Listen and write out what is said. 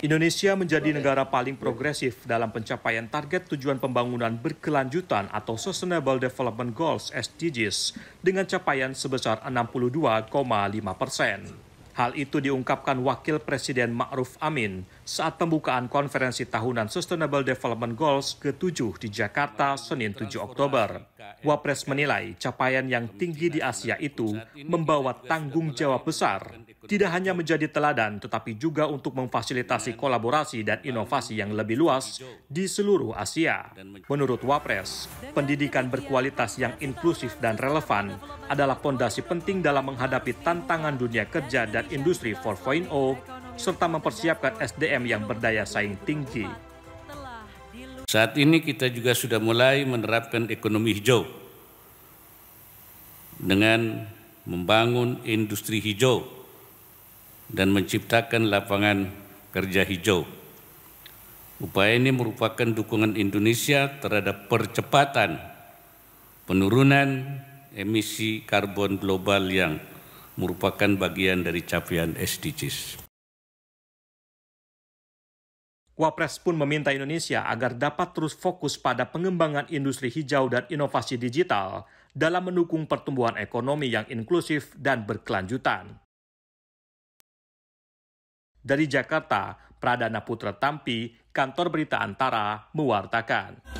Indonesia menjadi negara paling progresif dalam pencapaian target tujuan pembangunan berkelanjutan atau Sustainable Development Goals (SDGs) dengan capaian sebesar 62,5 persen. Hal itu diungkapkan Wakil Presiden Ma'ruf Amin saat pembukaan konferensi tahunan Sustainable Development Goals ke-7 di Jakarta, Senin 7 Oktober. Wapres menilai capaian yang tinggi di Asia itu membawa tanggung jawab besar, tidak hanya menjadi teladan tetapi juga untuk memfasilitasi kolaborasi dan inovasi yang lebih luas di seluruh Asia. Menurut Wapres, pendidikan berkualitas yang inklusif dan relevan adalah fondasi penting dalam menghadapi tantangan dunia kerja dan industri 4.0 serta mempersiapkan SDM yang berdaya saing tinggi. Saat ini kita juga sudah mulai menerapkan ekonomi hijau dengan membangun industri hijau dan menciptakan lapangan kerja hijau. Upaya ini merupakan dukungan Indonesia terhadap percepatan penurunan emisi karbon global yang merupakan bagian dari capaian SDGs. Wapres pun meminta Indonesia agar dapat terus fokus pada pengembangan industri hijau dan inovasi digital dalam mendukung pertumbuhan ekonomi yang inklusif dan berkelanjutan. Dari Jakarta, Pradana Putra Tampi, Kantor Berita Antara, mewartakan.